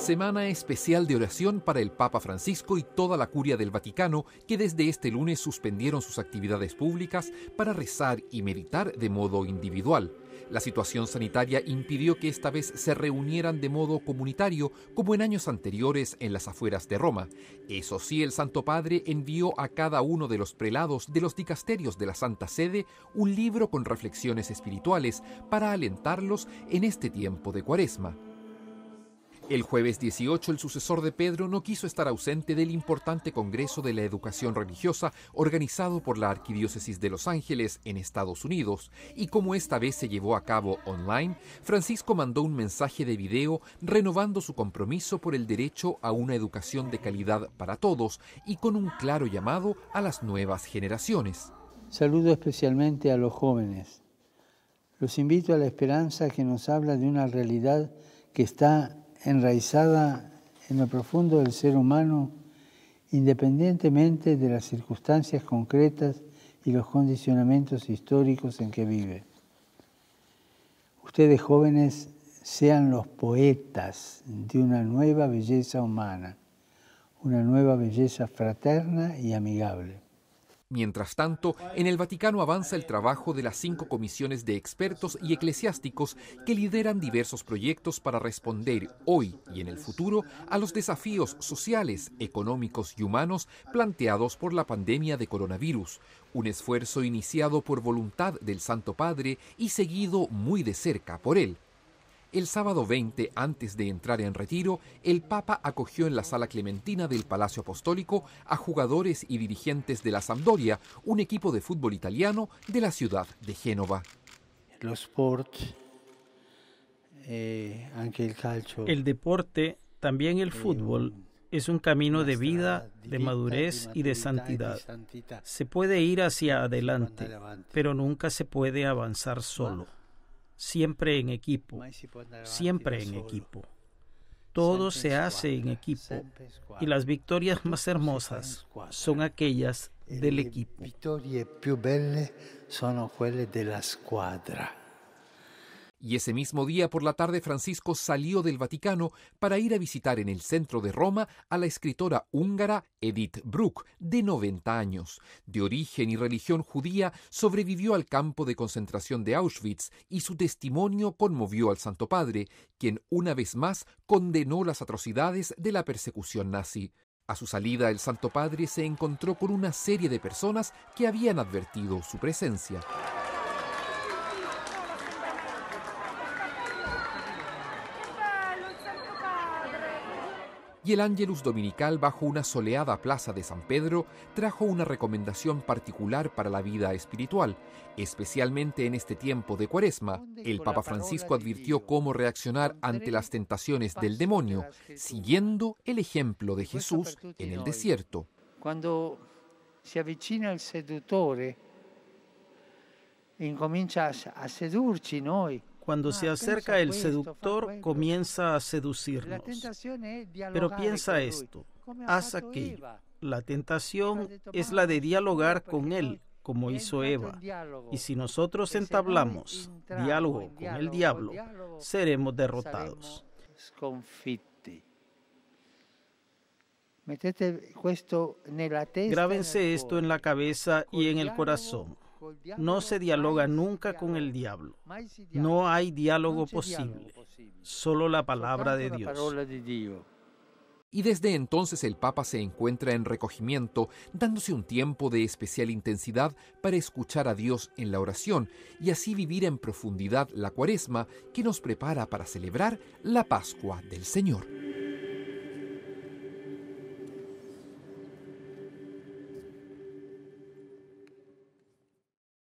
Semana especial de oración para el Papa Francisco y toda la curia del Vaticano que desde este lunes suspendieron sus actividades públicas para rezar y meditar de modo individual. La situación sanitaria impidió que esta vez se reunieran de modo comunitario como en años anteriores en las afueras de Roma. Eso sí, el Santo Padre envió a cada uno de los prelados de los dicasterios de la Santa Sede un libro con reflexiones espirituales para alentarlos en este tiempo de cuaresma. El jueves 18, el sucesor de Pedro no quiso estar ausente del importante Congreso de la Educación Religiosa organizado por la Arquidiócesis de Los Ángeles en Estados Unidos, y como esta vez se llevó a cabo online, Francisco mandó un mensaje de video renovando su compromiso por el derecho a una educación de calidad para todos y con un claro llamado a las nuevas generaciones. Saludo especialmente a los jóvenes. Los invito a la esperanza que nos habla de una realidad que está enraizada en lo profundo del ser humano, independientemente de las circunstancias concretas y los condicionamientos históricos en que vive. Ustedes jóvenes sean los poetas de una nueva belleza humana, una nueva belleza fraterna y amigable. Mientras tanto, en el Vaticano avanza el trabajo de las cinco comisiones de expertos y eclesiásticos que lideran diversos proyectos para responder hoy y en el futuro a los desafíos sociales, económicos y humanos planteados por la pandemia de coronavirus, un esfuerzo iniciado por voluntad del Santo Padre y seguido muy de cerca por él. El sábado 20, antes de entrar en retiro, el Papa acogió en la sala clementina del Palacio Apostólico a jugadores y dirigentes de la Sampdoria, un equipo de fútbol italiano de la ciudad de Génova. Eh, el deporte, también el eh, fútbol, es un camino de vida, de madurez y de santidad. Se puede ir hacia adelante, pero nunca se puede avanzar solo siempre en equipo, pues, siempre en equipo. Todo se hace en equipo y las victorias más hermosas son aquellas del equipo. Y ese mismo día por la tarde Francisco salió del Vaticano para ir a visitar en el centro de Roma a la escritora húngara Edith Bruck, de 90 años. De origen y religión judía, sobrevivió al campo de concentración de Auschwitz y su testimonio conmovió al Santo Padre, quien una vez más condenó las atrocidades de la persecución nazi. A su salida, el Santo Padre se encontró con una serie de personas que habían advertido su presencia. y el Ángelus Dominical bajo una soleada plaza de San Pedro trajo una recomendación particular para la vida espiritual, especialmente en este tiempo de Cuaresma. El Papa Francisco advirtió cómo reaccionar ante las tentaciones del demonio, siguiendo el ejemplo de Jesús en el desierto. Cuando se avicina el seductor, comienza a sedurci cuando ah, se acerca el seductor, comienza a pues seducirnos. Pero piensa esto, haz aquello. La tentación es la de dialogar con él, como hizo Eva. Y si nosotros entablamos diálogo con el diablo, seremos derrotados. Grábense esto en la cabeza y en el corazón. No se dialoga nunca con el diablo. No hay diálogo posible. Solo la palabra de Dios. Y desde entonces el Papa se encuentra en recogimiento, dándose un tiempo de especial intensidad para escuchar a Dios en la oración y así vivir en profundidad la cuaresma que nos prepara para celebrar la Pascua del Señor.